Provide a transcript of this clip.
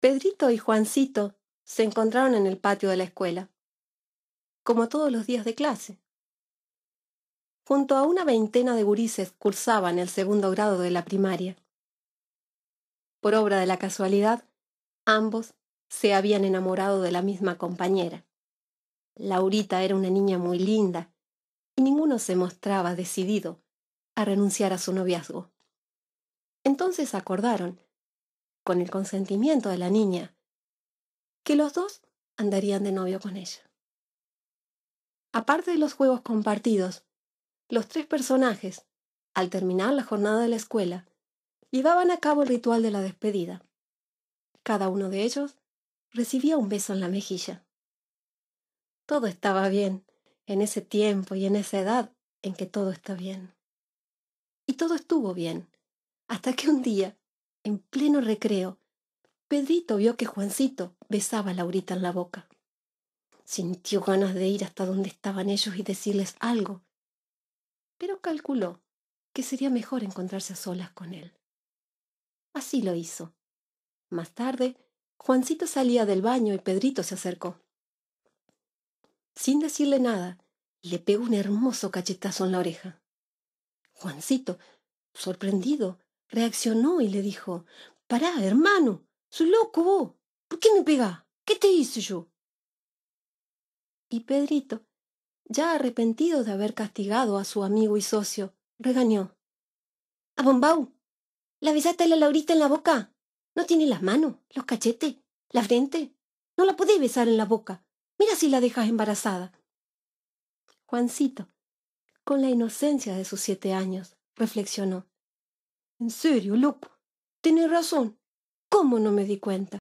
Pedrito y Juancito se encontraron en el patio de la escuela, como todos los días de clase. Junto a una veintena de gurises cursaban el segundo grado de la primaria. Por obra de la casualidad, ambos se habían enamorado de la misma compañera. Laurita era una niña muy linda y ninguno se mostraba decidido a renunciar a su noviazgo. Entonces acordaron con el consentimiento de la niña, que los dos andarían de novio con ella. Aparte de los juegos compartidos, los tres personajes, al terminar la jornada de la escuela, llevaban a cabo el ritual de la despedida. Cada uno de ellos recibía un beso en la mejilla. Todo estaba bien, en ese tiempo y en esa edad en que todo está bien. Y todo estuvo bien, hasta que un día en pleno recreo, Pedrito vio que Juancito besaba a Laurita en la boca. Sintió ganas de ir hasta donde estaban ellos y decirles algo, pero calculó que sería mejor encontrarse a solas con él. Así lo hizo. Más tarde, Juancito salía del baño y Pedrito se acercó. Sin decirle nada, le pegó un hermoso cachetazo en la oreja. Juancito, sorprendido, Reaccionó y le dijo, Pará, hermano, su loco vos. ¿Por qué me pega ¿Qué te hice yo? Y Pedrito, ya arrepentido de haber castigado a su amigo y socio, regañó. A Bombao la besaste a la Laurita en la boca. No tiene las manos, los cachetes, la frente. No la podés besar en la boca. Mira si la dejas embarazada. Juancito, con la inocencia de sus siete años, reflexionó. En serio, Lupo. Tienes razón. ¿Cómo no me di cuenta?